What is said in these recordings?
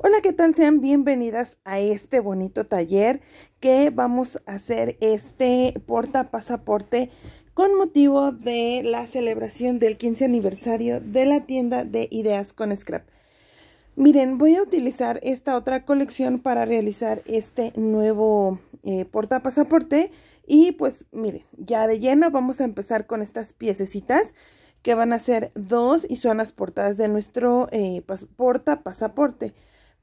Hola, ¿qué tal? Sean bienvenidas a este bonito taller que vamos a hacer este porta pasaporte con motivo de la celebración del 15 aniversario de la tienda de ideas con scrap. Miren, voy a utilizar esta otra colección para realizar este nuevo eh, porta pasaporte y pues miren, ya de lleno vamos a empezar con estas piececitas que van a ser dos y son las portadas de nuestro eh, porta pasaporte.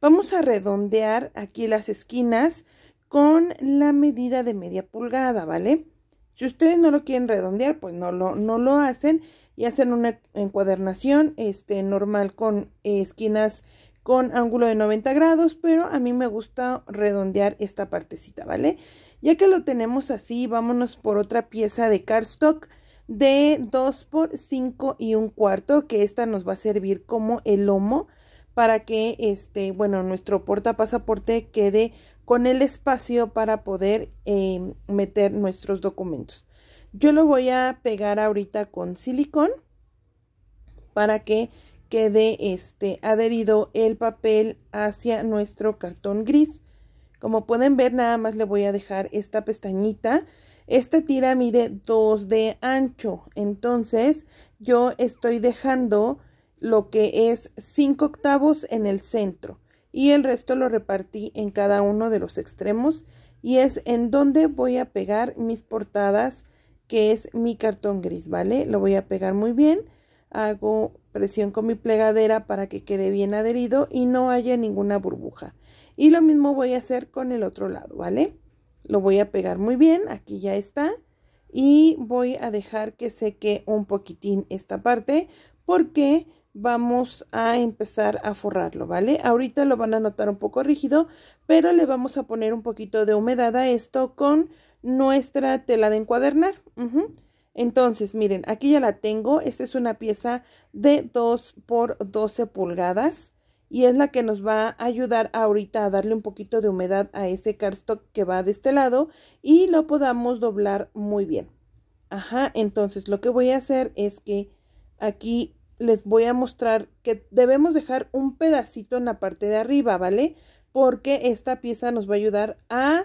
Vamos a redondear aquí las esquinas con la medida de media pulgada, ¿vale? Si ustedes no lo quieren redondear, pues no lo, no lo hacen y hacen una encuadernación este, normal con esquinas con ángulo de 90 grados, pero a mí me gusta redondear esta partecita, ¿vale? Ya que lo tenemos así, vámonos por otra pieza de cardstock de 2 por 5 y un cuarto, que esta nos va a servir como el lomo para que este, bueno, nuestro pasaporte quede con el espacio para poder em, meter nuestros documentos. Yo lo voy a pegar ahorita con silicón para que quede este adherido el papel hacia nuestro cartón gris. Como pueden ver, nada más le voy a dejar esta pestañita. Esta tira mide 2 de ancho, entonces yo estoy dejando lo que es 5 octavos en el centro y el resto lo repartí en cada uno de los extremos y es en donde voy a pegar mis portadas que es mi cartón gris, ¿vale? Lo voy a pegar muy bien, hago presión con mi plegadera para que quede bien adherido y no haya ninguna burbuja. Y lo mismo voy a hacer con el otro lado, ¿vale? Lo voy a pegar muy bien, aquí ya está. Y voy a dejar que seque un poquitín esta parte porque vamos a empezar a forrarlo, ¿vale? Ahorita lo van a notar un poco rígido, pero le vamos a poner un poquito de humedad a esto con nuestra tela de encuadernar. Entonces, miren, aquí ya la tengo. Esta es una pieza de 2 por 12 pulgadas y es la que nos va a ayudar ahorita a darle un poquito de humedad a ese cardstock que va de este lado y lo podamos doblar muy bien. Ajá, entonces lo que voy a hacer es que aquí les voy a mostrar que debemos dejar un pedacito en la parte de arriba, ¿vale? Porque esta pieza nos va a ayudar a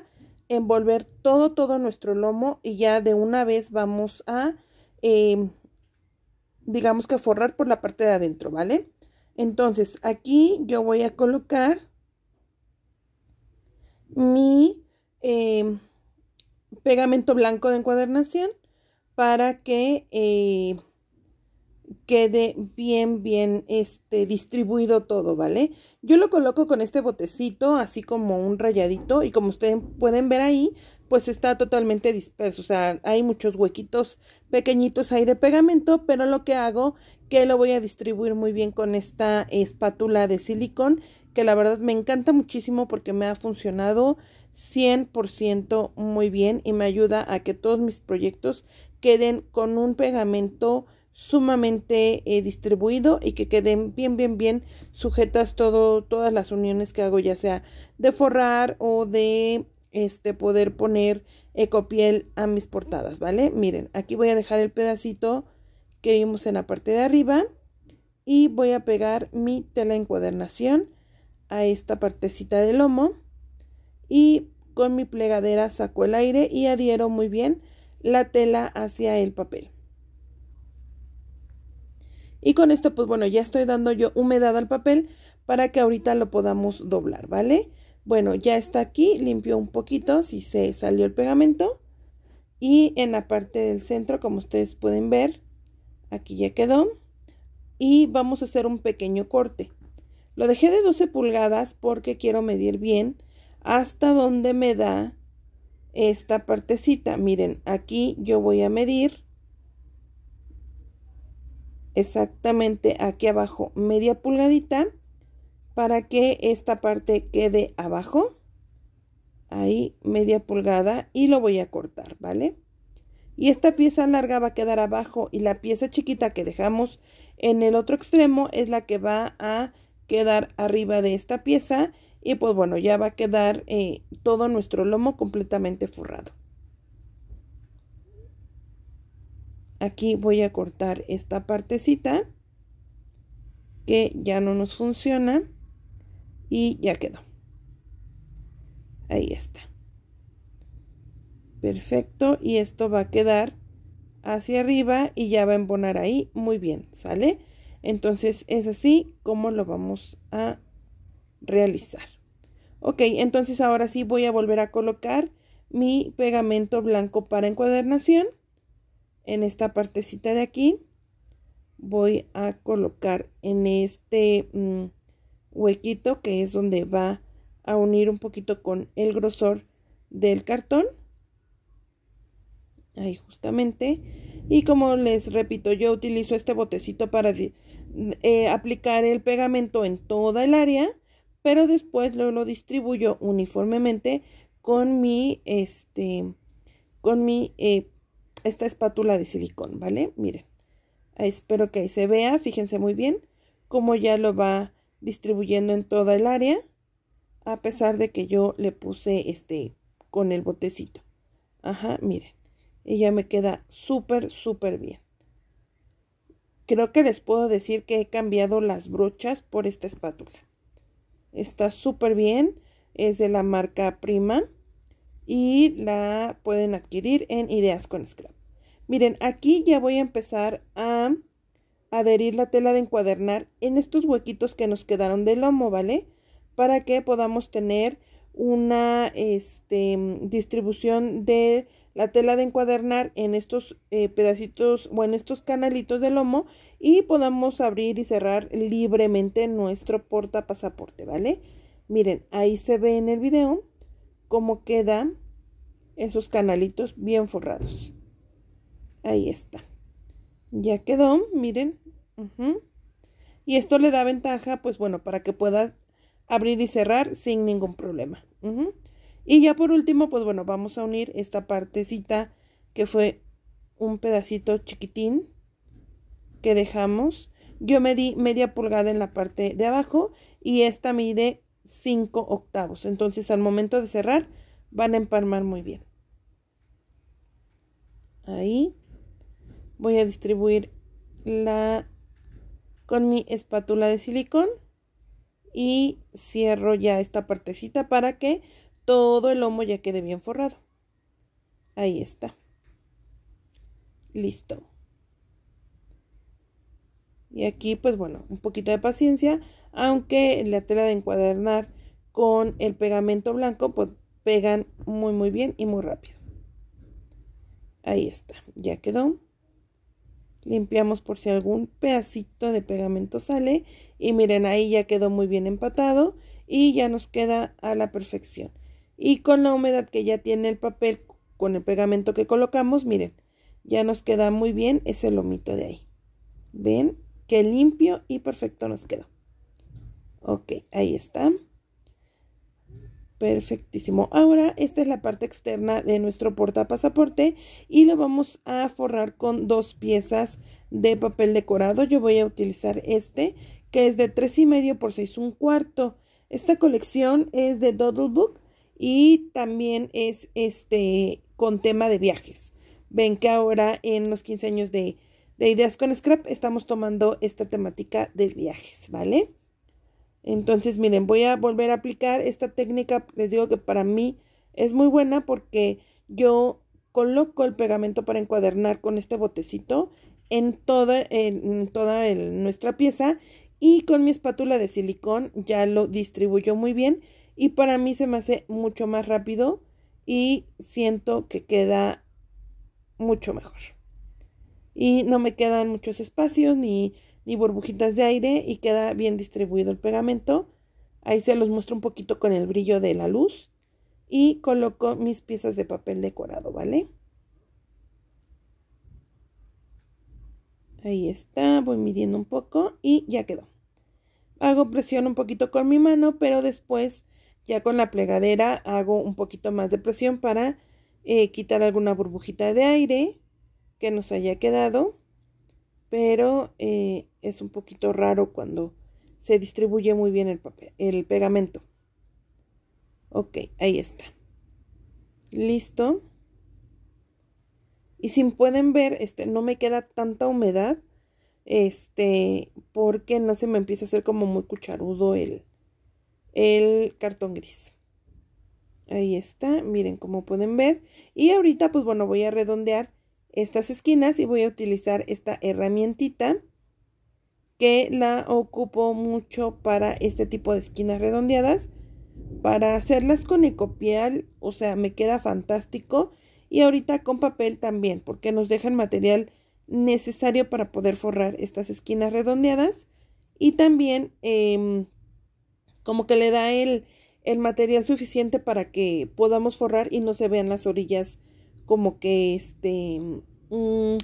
envolver todo, todo nuestro lomo y ya de una vez vamos a, em, digamos que forrar por la parte de adentro, ¿vale? Entonces aquí yo voy a colocar mi em, pegamento blanco de encuadernación para que... Eh, quede bien, bien este, distribuido todo, ¿vale? Yo lo coloco con este botecito, así como un rayadito, y como ustedes pueden ver ahí, pues está totalmente disperso, o sea, hay muchos huequitos pequeñitos ahí de pegamento, pero lo que hago, que lo voy a distribuir muy bien con esta espátula de silicón, que la verdad me encanta muchísimo porque me ha funcionado 100% muy bien y me ayuda a que todos mis proyectos queden con un pegamento sumamente eh, distribuido y que queden bien, bien, bien sujetas todo, todas las uniones que hago, ya sea de forrar o de este, poder poner ecopiel a mis portadas, ¿vale? Miren, aquí voy a dejar el pedacito que vimos en la parte de arriba y voy a pegar mi tela encuadernación a esta partecita del lomo y con mi plegadera saco el aire y adhiero muy bien la tela hacia el papel. Y con esto, pues bueno, ya estoy dando yo humedad al papel para que ahorita lo podamos doblar, ¿vale? Bueno, ya está aquí, limpio un poquito si se salió el pegamento. Y en la parte del centro, como ustedes pueden ver, aquí ya quedó. Y vamos a hacer un pequeño corte. Lo dejé de 12 pulgadas porque quiero medir bien hasta donde me da esta partecita. Miren, aquí yo voy a medir exactamente aquí abajo media pulgadita para que esta parte quede abajo ahí media pulgada y lo voy a cortar vale y esta pieza larga va a quedar abajo y la pieza chiquita que dejamos en el otro extremo es la que va a quedar arriba de esta pieza y pues bueno ya va a quedar eh, todo nuestro lomo completamente forrado aquí voy a cortar esta partecita que ya no nos funciona y ya quedó ahí está perfecto y esto va a quedar hacia arriba y ya va a embonar ahí muy bien sale entonces es así como lo vamos a realizar ok entonces ahora sí voy a volver a colocar mi pegamento blanco para encuadernación en esta partecita de aquí voy a colocar en este mm, huequito que es donde va a unir un poquito con el grosor del cartón ahí justamente y como les repito yo utilizo este botecito para eh, aplicar el pegamento en toda el área pero después lo, lo distribuyo uniformemente con mi este con mi eh, esta espátula de silicón, ¿vale? Miren, espero que ahí se vea, fíjense muy bien cómo ya lo va distribuyendo en toda el área, a pesar de que yo le puse este con el botecito. Ajá, miren, ella me queda súper, súper bien. Creo que les puedo decir que he cambiado las brochas por esta espátula. Está súper bien, es de la marca Prima y la pueden adquirir en Ideas con Scrap. Miren, aquí ya voy a empezar a adherir la tela de encuadernar en estos huequitos que nos quedaron del lomo, ¿vale? Para que podamos tener una este, distribución de la tela de encuadernar en estos eh, pedacitos o en estos canalitos de lomo y podamos abrir y cerrar libremente nuestro porta pasaporte, ¿vale? Miren, ahí se ve en el video cómo queda esos canalitos bien forrados. Ahí está. Ya quedó, miren. Y esto le da ventaja, pues bueno, para que puedas abrir y cerrar sin ningún problema. Y ya por último, pues bueno, vamos a unir esta partecita que fue un pedacito chiquitín que dejamos. Yo me di media pulgada en la parte de abajo y esta mide 5 octavos. Entonces al momento de cerrar van a empalmar muy bien. Ahí voy a distribuir la con mi espátula de silicón y cierro ya esta partecita para que todo el lomo ya quede bien forrado. Ahí está. Listo. Y aquí, pues bueno, un poquito de paciencia, aunque la tela de encuadernar con el pegamento blanco, pues pegan muy muy bien y muy rápido. Ahí está, ya quedó. Limpiamos por si algún pedacito de pegamento sale. Y miren, ahí ya quedó muy bien empatado y ya nos queda a la perfección. Y con la humedad que ya tiene el papel, con el pegamento que colocamos, miren, ya nos queda muy bien ese lomito de ahí. ¿Ven? que limpio y perfecto nos quedó. Ok, ahí está. Perfectísimo. Ahora esta es la parte externa de nuestro porta pasaporte y lo vamos a forrar con dos piezas de papel decorado. Yo voy a utilizar este que es de tres y medio por seis un cuarto. Esta colección es de Doodle Book y también es este con tema de viajes. Ven que ahora en los 15 años de, de Ideas con Scrap estamos tomando esta temática de viajes, ¿vale? Entonces, miren, voy a volver a aplicar esta técnica. Les digo que para mí es muy buena porque yo coloco el pegamento para encuadernar con este botecito en toda, en toda nuestra pieza y con mi espátula de silicón ya lo distribuyo muy bien y para mí se me hace mucho más rápido y siento que queda mucho mejor. Y no me quedan muchos espacios ni y burbujitas de aire y queda bien distribuido el pegamento. Ahí se los muestro un poquito con el brillo de la luz y coloco mis piezas de papel decorado, ¿vale? Ahí está, voy midiendo un poco y ya quedó. Hago presión un poquito con mi mano, pero después ya con la plegadera hago un poquito más de presión para eh, quitar alguna burbujita de aire que nos haya quedado pero eh, es un poquito raro cuando se distribuye muy bien el, papel, el pegamento. Ok, ahí está. Listo. Y si pueden ver, este, no me queda tanta humedad, este, porque no se me empieza a hacer como muy cucharudo el, el cartón gris. Ahí está, miren como pueden ver. Y ahorita, pues bueno, voy a redondear estas esquinas y voy a utilizar esta herramientita que la ocupo mucho para este tipo de esquinas redondeadas para hacerlas con ecopial o sea me queda fantástico y ahorita con papel también porque nos dejan material necesario para poder forrar estas esquinas redondeadas y también em, como que le da el, el material suficiente para que podamos forrar y no se vean las orillas como que este mm,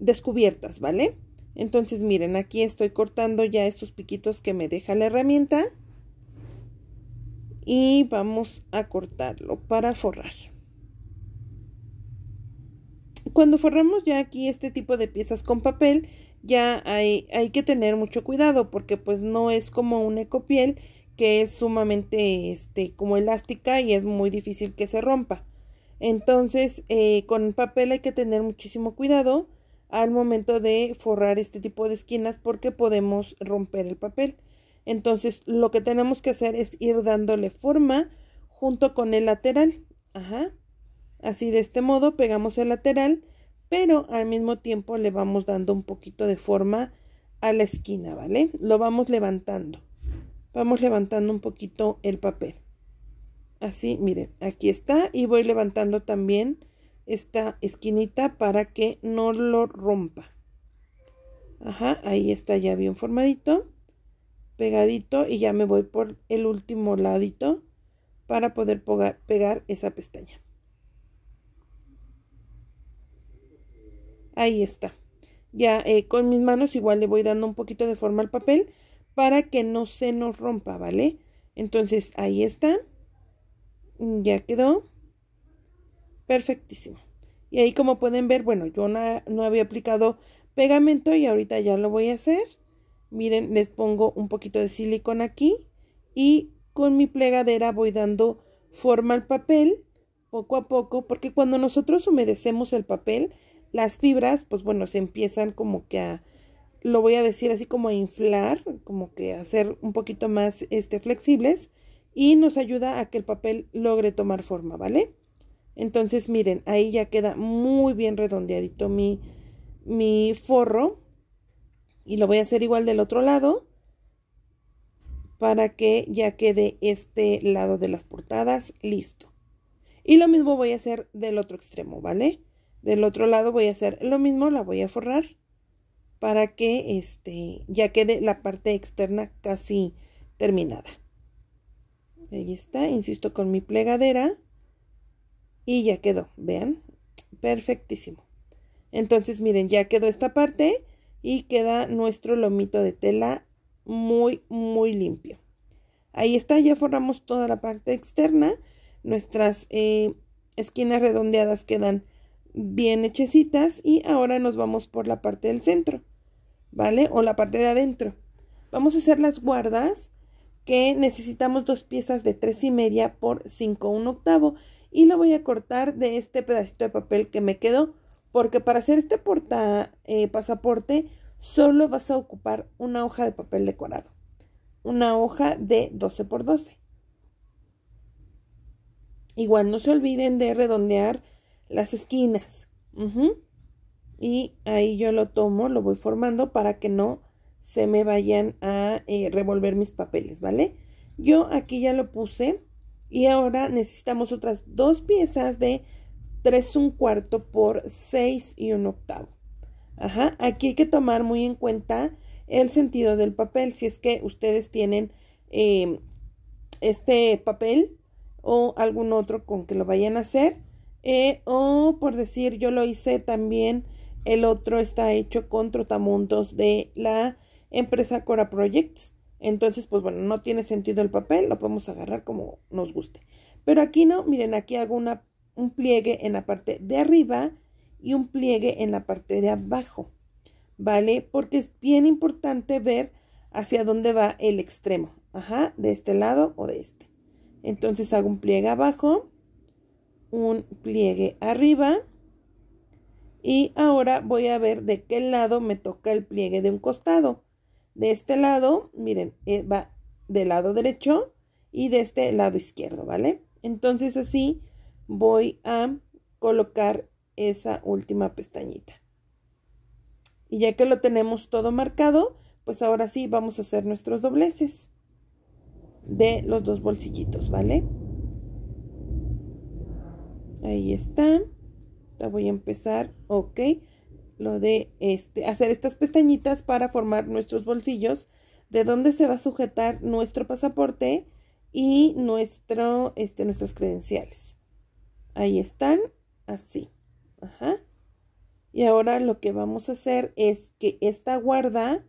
descubiertas, ¿vale? Entonces miren, aquí estoy cortando ya estos piquitos que me deja la herramienta y vamos a cortarlo para forrar. Cuando forramos ya aquí este tipo de piezas con papel, ya hay, que tener mucho cuidado porque pues no es como una ecopiel que es sumamente este, como elástica y es muy difícil que se rompa. Entonces, eh, con papel hay que tener muchísimo cuidado al momento de forrar este tipo de esquinas porque podemos romper el papel. Entonces, lo que tenemos que hacer es ir dándole forma junto con el lateral. Ajá. Así de este modo pegamos el lateral, pero al mismo tiempo le vamos dando un poquito de forma a la esquina, ¿vale? Lo vamos levantando. Vamos levantando un poquito el papel. Así, miren, aquí está y voy levantando también esta esquinita para que no lo rompa. Ajá, ahí está ya bien formadito, pegadito y ya me voy por el último ladito para poder pegar esa pestaña. Ahí está. Ya eh, con mis manos igual le voy dando un poquito de forma al papel para que no se nos rompa, ¿vale? Entonces ahí está. Ya quedó. Perfectísimo. Y ahí como pueden ver, bueno, yo no, había aplicado pegamento y ahorita ya lo voy a hacer. Miren, les pongo un poquito de silicón aquí y con mi plegadera voy dando forma al papel poco a poco porque cuando nosotros humedecemos el papel, las fibras, pues bueno, se empiezan como que a, lo voy a decir así como a inflar, como que a hacer un poquito más este, flexibles y nos ayuda a que el papel logre tomar forma, ¿vale? Entonces miren, ahí ya queda muy bien redondeadito mi, mi forro y lo voy a hacer igual del otro lado para que ya quede este lado de las portadas listo. Y lo mismo voy a hacer del otro extremo, ¿vale? Del otro lado voy a hacer lo mismo, la voy a forrar para que este, ya quede la parte externa casi terminada. Ahí está, insisto, con mi plegadera. Y ya quedó, vean, perfectísimo. Entonces, miren, ya quedó esta parte y queda nuestro lomito de tela muy, muy limpio. Ahí está, ya forramos toda la parte externa. Nuestras eh, esquinas redondeadas quedan bien hechecitas y ahora nos vamos por la parte del centro, ¿vale? O la parte de adentro. Vamos a hacer las guardas que necesitamos dos piezas de tres y media por 5 un octavo y lo voy a cortar de este pedacito de papel que me quedó porque para hacer este porta, eh, pasaporte solo vas a ocupar una hoja de papel decorado una hoja de 12 por 12 igual no se olviden de redondear las esquinas y ahí yo lo tomo lo voy formando para que no se me vayan a eh, revolver mis papeles, ¿vale? Yo aquí ya lo puse y ahora necesitamos otras dos piezas de 3 un cuarto por 6 y un octavo. Ajá, aquí hay que tomar muy en cuenta el sentido del papel, si es que ustedes tienen em, este papel o algún otro con que lo vayan a hacer. Eh, o por decir, yo lo hice también, el otro está hecho con trotamundos de la empresa Cora Projects. Entonces, pues bueno, no tiene sentido el papel, lo podemos agarrar como nos guste. Pero aquí no, miren, aquí hago una, un pliegue en la parte de arriba y un pliegue en la parte de abajo, ¿vale? Porque es bien importante ver hacia dónde va el extremo, ajá, de este lado o de este. Entonces hago un pliegue abajo, un pliegue arriba y ahora voy a ver de qué lado me toca el pliegue de un costado. De este lado, miren, eh, va del lado derecho y de este lado izquierdo, ¿vale? Entonces así voy a colocar esa última pestañita. Y ya que lo tenemos todo marcado, pues ahora sí vamos a hacer nuestros dobleces de los dos bolsillitos, ¿vale? Ahí está. voy a empezar, ok lo de este, hacer estas pestañitas para formar nuestros bolsillos, de donde se va a sujetar nuestro pasaporte y nuestro, este, nuestras credenciales. Ahí están, así. Y ahora lo que vamos a hacer es que esta guarda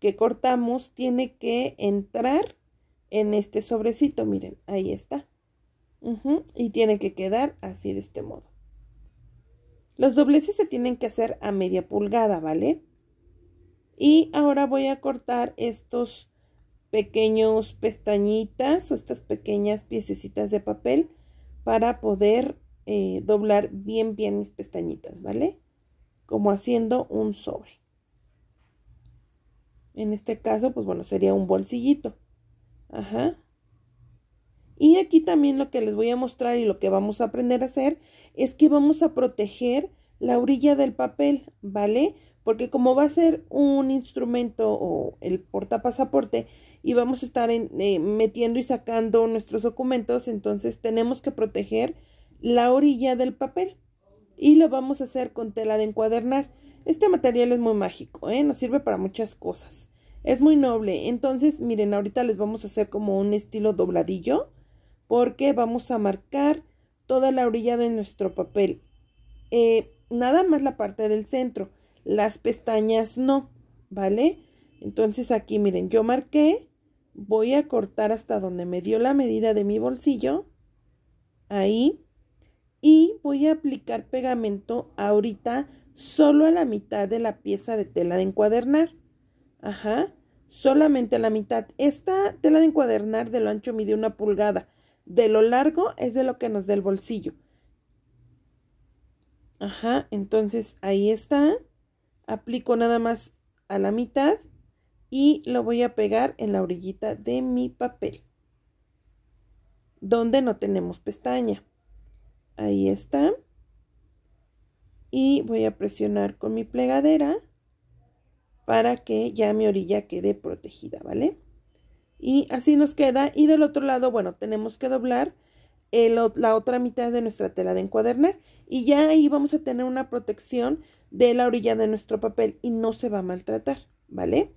que cortamos tiene que entrar en este sobrecito. Miren, ahí está. Y tiene que quedar así de este modo. Los dobleces se tienen que hacer a media pulgada, ¿vale? Y ahora voy a cortar estos pequeños pestañitas o estas pequeñas piececitas de papel para poder eh, doblar bien bien mis pestañitas, ¿vale? Como haciendo un sobre. En este caso, pues bueno, sería un bolsillito. Ajá. Y aquí también lo que les voy a mostrar y lo que vamos a aprender a hacer es que vamos a proteger la orilla del papel, ¿vale? Porque como va a ser un instrumento o el portapasaporte y vamos a estar eh, metiendo y sacando nuestros documentos, entonces tenemos que proteger la orilla del papel y lo vamos a hacer con tela de encuadernar. Este material es muy mágico, ¿eh? nos sirve para muchas cosas. Es muy noble, entonces miren, ahorita les vamos a hacer como un estilo dobladillo porque vamos a marcar toda la orilla de nuestro papel. Eh, nada más la parte del centro, las pestañas no, ¿vale? Entonces aquí miren, yo marqué, voy a cortar hasta donde me dio la medida de mi bolsillo, ahí, y voy a aplicar pegamento ahorita solo a la mitad de la pieza de tela de encuadernar. Ajá, solamente a la mitad. Esta tela de encuadernar de lo ancho mide una pulgada de lo largo es de lo que nos da el bolsillo. Ajá, entonces ahí está. Aplico nada más a la mitad y lo voy a pegar en la orillita de mi papel. Donde no tenemos pestaña. Ahí está. Y voy a presionar con mi plegadera para que ya mi orilla quede protegida, ¿vale? y así nos queda y del otro lado bueno tenemos que doblar la otra mitad de nuestra tela de encuadernar y ya ahí vamos a tener una protección de la orilla de nuestro papel y no se va a maltratar vale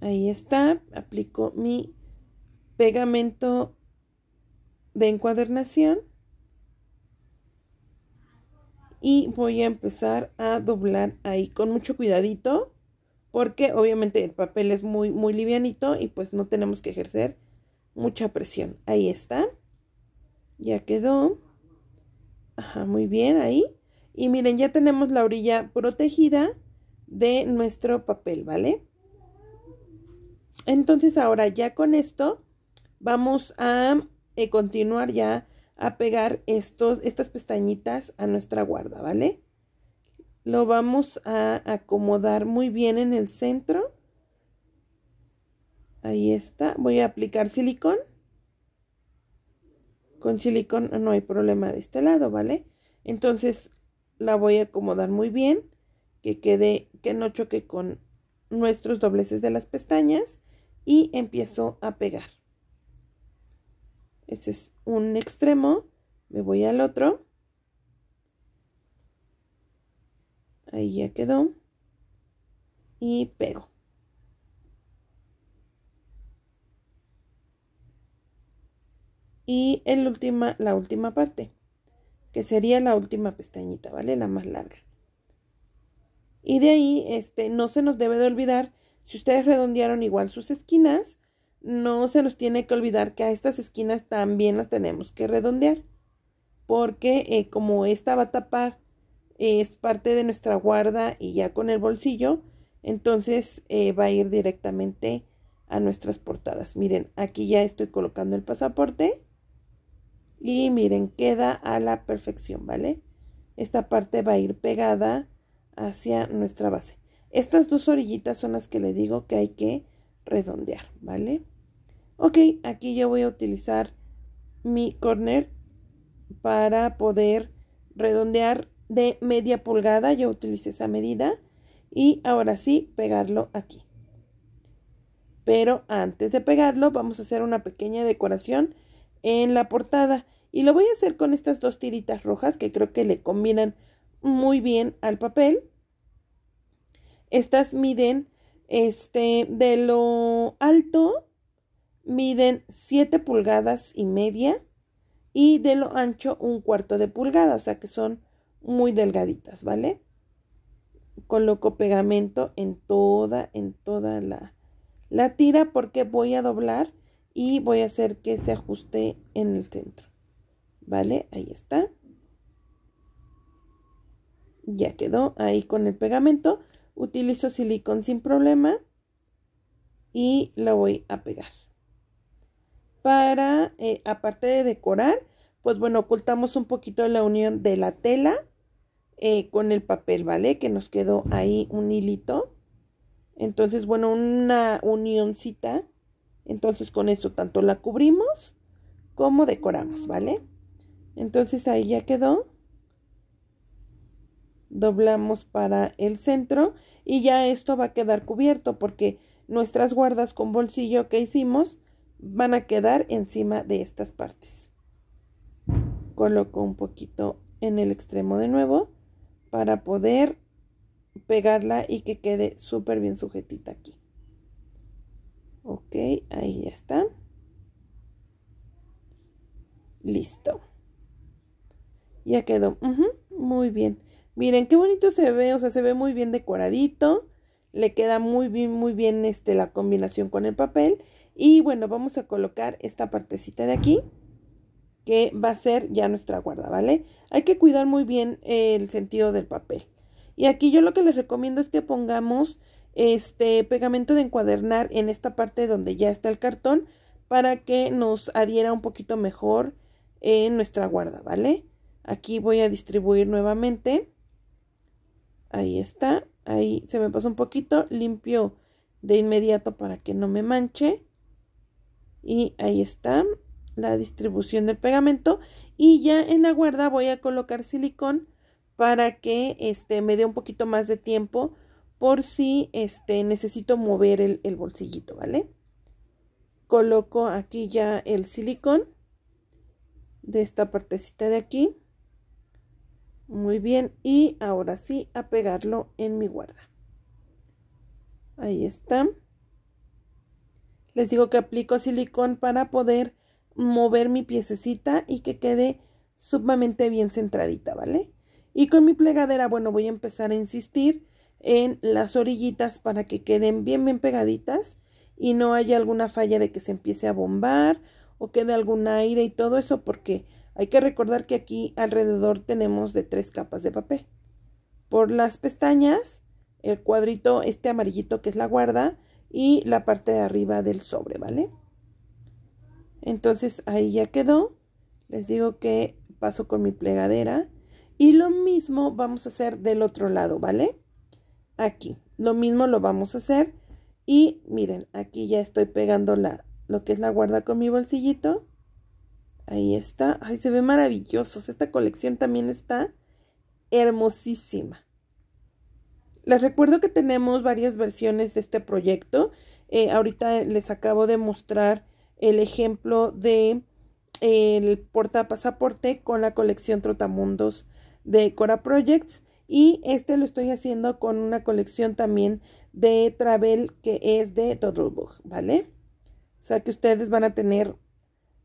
ahí está aplico mi pegamento de encuadernación y voy a empezar a doblar ahí con mucho cuidadito porque obviamente el papel es muy, muy livianito y pues no tenemos que ejercer mucha presión. Ahí está. Ya quedó. Ajá, muy bien, ahí. Y miren, ya tenemos la orilla protegida de nuestro papel, ¿vale? Entonces ahora ya con esto vamos a eh, continuar ya a pegar estos, estas pestañitas a nuestra guarda, ¿vale? lo vamos a acomodar muy bien en el centro. Ahí está. Voy a aplicar silicón. Con silicón no hay problema de este lado, ¿vale? Entonces la voy a acomodar muy bien. Que quede, que no choque con nuestros dobleces de las pestañas. Y empiezo a pegar. Ese es un extremo. Me voy al otro. ahí ya quedó y pego y el última, la última parte que sería la última pestañita vale la más larga y de ahí este no se nos debe de olvidar si ustedes redondearon igual sus esquinas no se nos tiene que olvidar que a estas esquinas también las tenemos que redondear porque eh, como esta va a tapar es parte de nuestra guarda y ya con el bolsillo, entonces eh, va a ir directamente a nuestras portadas. Miren, aquí ya estoy colocando el pasaporte y miren, queda a la perfección, ¿vale? Esta parte va a ir pegada hacia nuestra base. Estas dos orillitas son las que le digo que hay que redondear, ¿vale? Ok, aquí yo voy a utilizar mi corner para poder redondear de media pulgada, yo utilicé esa medida y ahora sí pegarlo aquí. Pero antes de pegarlo vamos a hacer una pequeña decoración en la portada y lo voy a hacer con estas dos tiritas rojas que creo que le combinan muy bien al papel. Estas miden este de lo alto miden 7 pulgadas y media y de lo ancho un cuarto de pulgada, o sea que son muy delgaditas, ¿vale? Coloco pegamento en toda, en toda la, la tira porque voy a doblar y voy a hacer que se ajuste en el centro. ¿Vale? Ahí está. Ya quedó ahí con el pegamento. Utilizo silicón sin problema y la voy a pegar. Para, eh, aparte de decorar, pues bueno, ocultamos un poquito la unión de la tela eh, con el papel, ¿vale? Que nos quedó ahí un hilito. Entonces, bueno, una unióncita. Entonces, con eso tanto la cubrimos como decoramos, ¿vale? Entonces, ahí ya quedó. Doblamos para el centro y ya esto va a quedar cubierto porque nuestras guardas con bolsillo que hicimos van a quedar encima de estas partes. Coloco un poquito en el extremo de nuevo para poder pegarla y que quede súper bien sujetita aquí. Ok, ahí ya está. Listo. Ya quedó. muy bien. Miren qué bonito se ve, o sea, se ve muy bien decoradito. Le queda muy bien, muy bien este, la combinación con el papel. Y bueno, vamos a colocar esta partecita de aquí que va a ser ya nuestra guarda, ¿vale? Hay que cuidar muy bien el sentido del papel. Y aquí yo lo que les recomiendo es que pongamos este pegamento de encuadernar en esta parte donde ya está el cartón para que nos adhiera un poquito mejor en nuestra guarda, ¿vale? Aquí voy a distribuir nuevamente. Ahí está. Ahí se me pasó un poquito. Limpio de inmediato para que no me manche. Y ahí está la distribución del pegamento y ya en la guarda voy a colocar silicón para que este me dé un poquito más de tiempo por si este necesito mover el, el bolsillito vale coloco aquí ya el silicón de esta partecita de aquí muy bien y ahora sí a pegarlo en mi guarda ahí está les digo que aplico silicón para poder mover mi piececita y que quede sumamente bien centradita, ¿vale? Y con mi plegadera, bueno, voy a empezar a insistir en las orillitas para que queden bien, bien pegaditas y no haya alguna falla de que se empiece a bombar o quede algún aire y todo eso porque hay que recordar que aquí alrededor tenemos de tres capas de papel. Por las pestañas, el cuadrito este amarillito que es la guarda y la parte de arriba del sobre, ¿vale? Entonces ahí ya quedó. Les digo que paso con mi plegadera. Y lo mismo vamos a hacer del otro lado, ¿vale? Aquí. Lo mismo lo vamos a hacer. Y miren, aquí ya estoy pegando la, lo que es la guarda con mi bolsillito. Ahí está. Ay, se ve maravilloso. Esta colección también está hermosísima. Les recuerdo que tenemos varias versiones de este proyecto. Eh, ahorita les acabo de mostrar el ejemplo de el portapasaporte con la colección Trotamundos de Cora Projects y este lo estoy haciendo con una colección también de Travel que es de Book. ¿vale? O sea que ustedes van a tener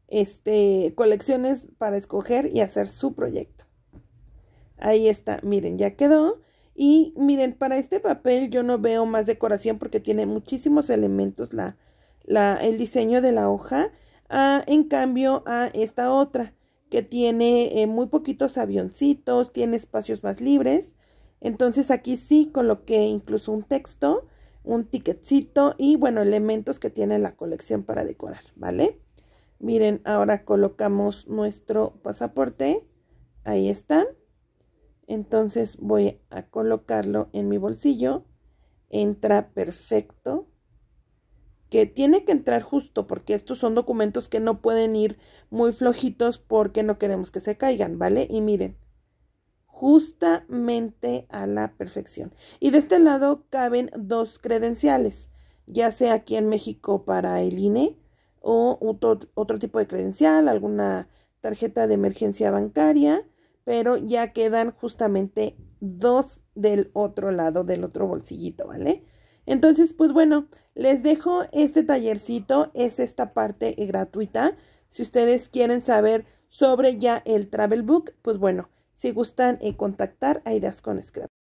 este, colecciones para escoger y hacer su proyecto. Ahí está, miren, ya quedó. Y miren, para este papel yo no veo más decoración porque tiene muchísimos elementos la, el diseño de la hoja, en cambio a esta otra que tiene eh, muy poquitos avioncitos, tiene espacios más libres. Entonces aquí sí coloqué incluso un texto, un ticketcito y bueno, elementos que tiene la colección para decorar, ¿vale? Miren, ahora colocamos nuestro pasaporte. Ahí está. Entonces voy a colocarlo en mi bolsillo. Entra perfecto que tiene que entrar justo, porque estos son documentos que no pueden ir muy flojitos porque no queremos que se caigan, ¿vale? Y miren, justamente a la perfección. Y de este lado caben dos credenciales, ya sea aquí en México para el INE o otro, otro tipo de credencial, alguna tarjeta de emergencia bancaria, pero ya quedan justamente dos del otro lado, del otro bolsillito, ¿vale? Entonces, pues bueno, les dejo este tallercito, es esta parte eh, gratuita. Si ustedes quieren saber sobre ya el Travel Book, pues bueno, si gustan eh, contactar a Ideas con Scrap.